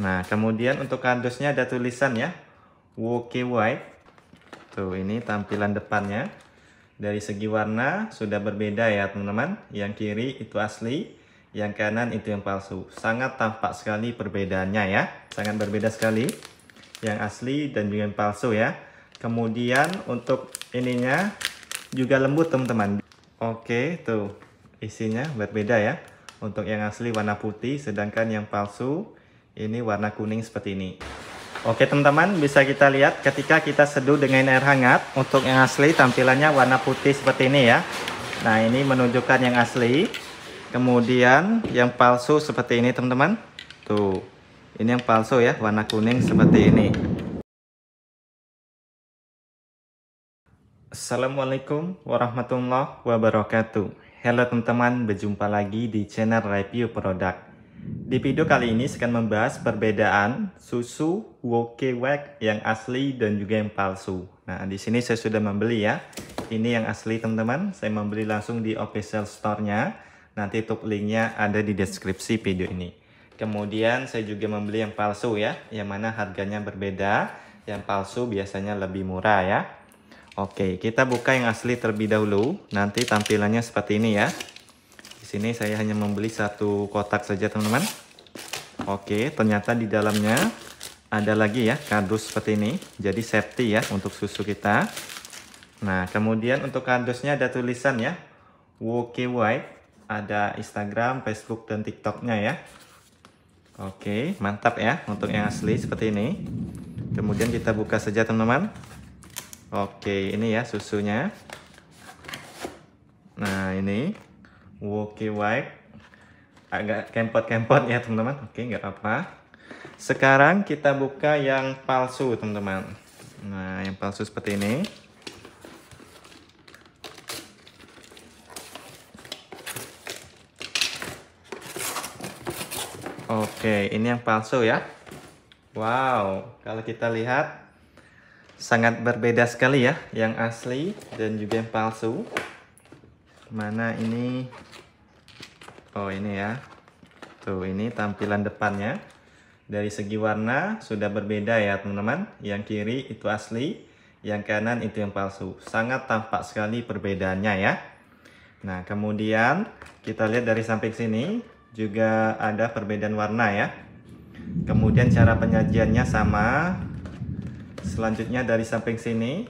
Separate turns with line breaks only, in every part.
Nah, kemudian untuk kardusnya ada tulisan ya. Woke White. Tuh, ini tampilan depannya. Dari segi warna sudah berbeda ya, teman-teman. Yang kiri itu asli, yang kanan itu yang palsu. Sangat tampak sekali perbedaannya ya. Sangat berbeda sekali. Yang asli dan juga yang palsu ya. Kemudian untuk ininya juga lembut, teman-teman. Oke, tuh. Isinya berbeda ya. Untuk yang asli warna putih, sedangkan yang palsu ini warna kuning seperti ini Oke teman-teman bisa kita lihat ketika kita seduh dengan air hangat untuk yang asli tampilannya warna putih seperti ini ya Nah ini menunjukkan yang asli kemudian yang palsu seperti ini teman-teman tuh ini yang palsu ya warna kuning seperti ini Assalamualaikum warahmatullahi wabarakatuh Halo teman-teman berjumpa lagi di channel review produk di video kali ini saya akan membahas perbedaan susu wake yang asli dan juga yang palsu. Nah, di sini saya sudah membeli ya. Ini yang asli teman-teman, saya membeli langsung di official store-nya. Nanti top nya ada di deskripsi video ini. Kemudian saya juga membeli yang palsu ya, yang mana harganya berbeda. Yang palsu biasanya lebih murah ya. Oke, kita buka yang asli terlebih dahulu. Nanti tampilannya seperti ini ya sini saya hanya membeli satu kotak saja teman-teman oke ternyata di dalamnya ada lagi ya kardus seperti ini jadi safety ya untuk susu kita nah kemudian untuk kardusnya ada tulisan ya Woke White ada Instagram, Facebook, dan TikToknya ya Oke, mantap ya untuk yang asli seperti ini. Kemudian kita buka saja teman-teman. Oke, ini ya susunya. Nah, ini Woke White. Agak kempot-kempot ya teman-teman. Oke, nggak apa-apa. Sekarang kita buka yang palsu teman-teman. Nah, yang palsu seperti ini. Oke, ini yang palsu ya. Wow, kalau kita lihat sangat berbeda sekali ya, yang asli dan juga yang palsu. Mana ini Oh ini ya. Tuh ini tampilan depannya. Dari segi warna sudah berbeda ya teman-teman. Yang kiri itu asli, yang kanan itu yang palsu. Sangat tampak sekali perbedaannya ya. Nah kemudian kita lihat dari samping sini juga ada perbedaan warna ya. Kemudian cara penyajiannya sama. Selanjutnya dari samping sini.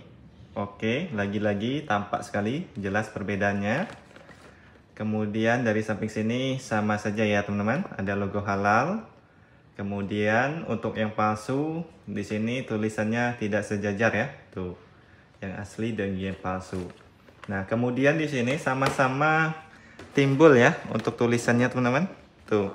Oke, lagi-lagi tampak sekali jelas perbedaannya. Kemudian dari samping sini sama saja ya teman-teman, ada logo halal. Kemudian untuk yang palsu di sini tulisannya tidak sejajar ya, tuh. Yang asli dan yang palsu. Nah, kemudian di sini sama-sama timbul ya untuk tulisannya teman-teman. Tuh.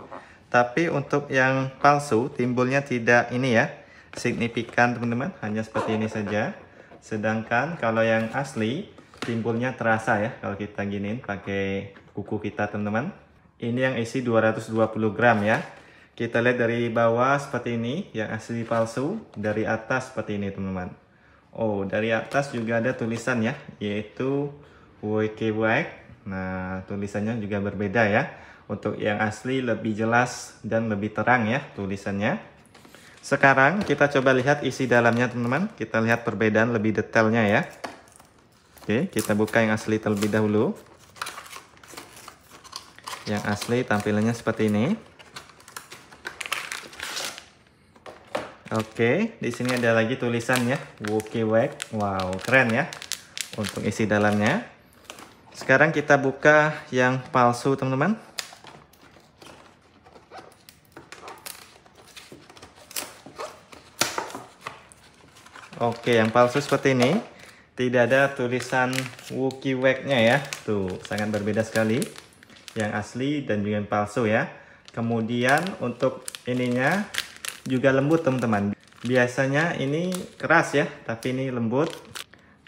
Tapi untuk yang palsu timbulnya tidak ini ya, signifikan teman-teman, hanya seperti ini saja. Sedangkan kalau yang asli timbulnya terasa ya kalau kita giniin pakai kuku kita teman-teman. Ini yang isi 220 gram ya. Kita lihat dari bawah seperti ini, yang asli palsu. Dari atas seperti ini teman-teman. Oh, dari atas juga ada tulisan ya, yaitu WKWK. Nah, tulisannya juga berbeda ya. Untuk yang asli lebih jelas dan lebih terang ya tulisannya. Sekarang kita coba lihat isi dalamnya teman-teman. Kita lihat perbedaan lebih detailnya ya. Oke, kita buka yang asli terlebih dahulu yang asli tampilannya seperti ini Oke, di sini ada lagi tulisan ya, Wookie Wag. Wow, keren ya untuk isi dalamnya. Sekarang kita buka yang palsu, teman-teman. Oke, yang palsu seperti ini. Tidak ada tulisan Wookie Wag-nya ya. Tuh, sangat berbeda sekali yang asli dan juga yang palsu ya. Kemudian untuk ininya juga lembut teman-teman. Biasanya ini keras ya, tapi ini lembut.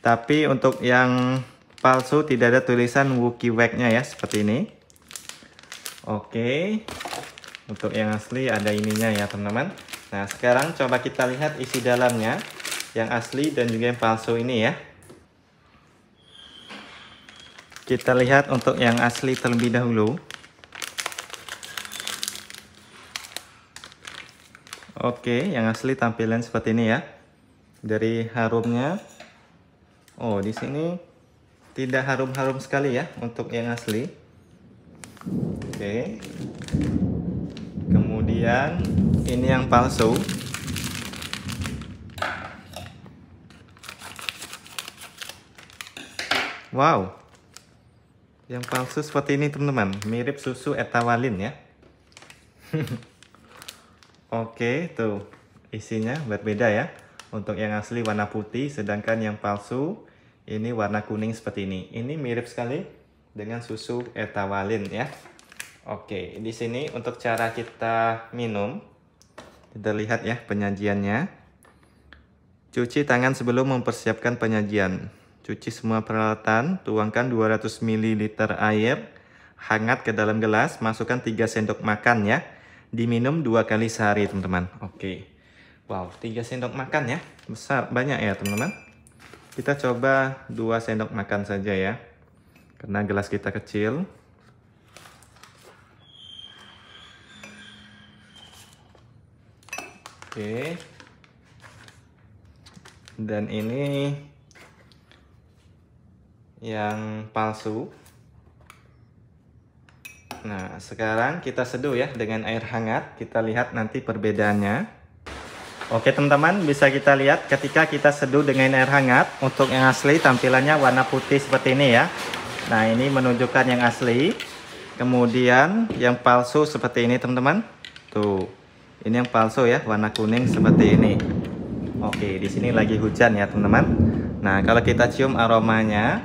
Tapi untuk yang palsu tidak ada tulisan Wookie Wax-nya ya, seperti ini. Oke. Untuk yang asli ada ininya ya teman-teman. Nah sekarang coba kita lihat isi dalamnya. Yang asli dan juga yang palsu ini ya. Kita lihat untuk yang asli terlebih dahulu. Oke, yang asli tampilan seperti ini ya. Dari harumnya. Oh, di sini tidak harum-harum sekali ya untuk yang asli. Oke. Kemudian ini yang palsu. Wow, yang palsu seperti ini teman-teman mirip susu etawalin ya oke tuh isinya berbeda ya untuk yang asli warna putih sedangkan yang palsu ini warna kuning seperti ini ini mirip sekali dengan susu etawalin ya oke di sini untuk cara kita minum kita lihat ya penyajiannya cuci tangan sebelum mempersiapkan penyajian Cuci semua peralatan, tuangkan 200 ml air hangat ke dalam gelas, masukkan 3 sendok makan ya. Diminum 2 kali sehari, teman-teman. Oke. Wow, 3 sendok makan ya. Besar banyak ya, teman-teman. Kita coba 2 sendok makan saja ya. Karena gelas kita kecil. Oke. Dan ini yang palsu. Nah, sekarang kita seduh ya dengan air hangat. Kita lihat nanti perbedaannya. Oke teman-teman, bisa kita lihat ketika kita seduh dengan air hangat, untuk yang asli tampilannya warna putih seperti ini ya. Nah ini menunjukkan yang asli, kemudian yang palsu seperti ini teman-teman. Tuh, ini yang palsu ya, warna kuning seperti ini. Oke, di sini lagi hujan ya teman-teman. Nah kalau kita cium aromanya,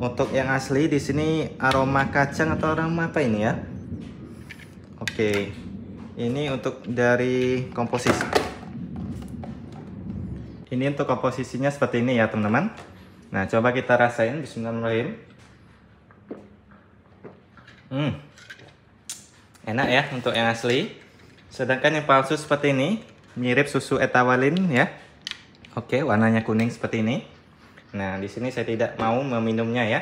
untuk yang asli di sini aroma kacang atau aroma apa ini ya? Oke. Ini untuk dari komposisi. Ini untuk komposisinya seperti ini ya, teman-teman. Nah, coba kita rasain bismillahirrahmanirrahim. Hmm. Enak ya untuk yang asli. Sedangkan yang palsu seperti ini, mirip susu etawalin ya. Oke, warnanya kuning seperti ini. Nah, di sini saya tidak mau meminumnya ya.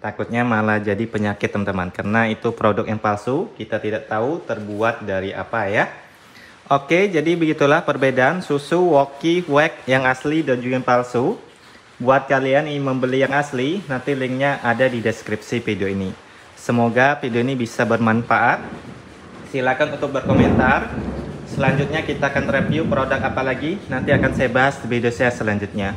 Takutnya malah jadi penyakit teman-teman. Karena itu produk yang palsu, kita tidak tahu terbuat dari apa ya. Oke, jadi begitulah perbedaan susu Woki Wek yang asli dan juga yang palsu. Buat kalian yang membeli yang asli, nanti linknya ada di deskripsi video ini. Semoga video ini bisa bermanfaat. Silakan untuk berkomentar. Selanjutnya kita akan review produk apa lagi, nanti akan saya bahas di video saya selanjutnya.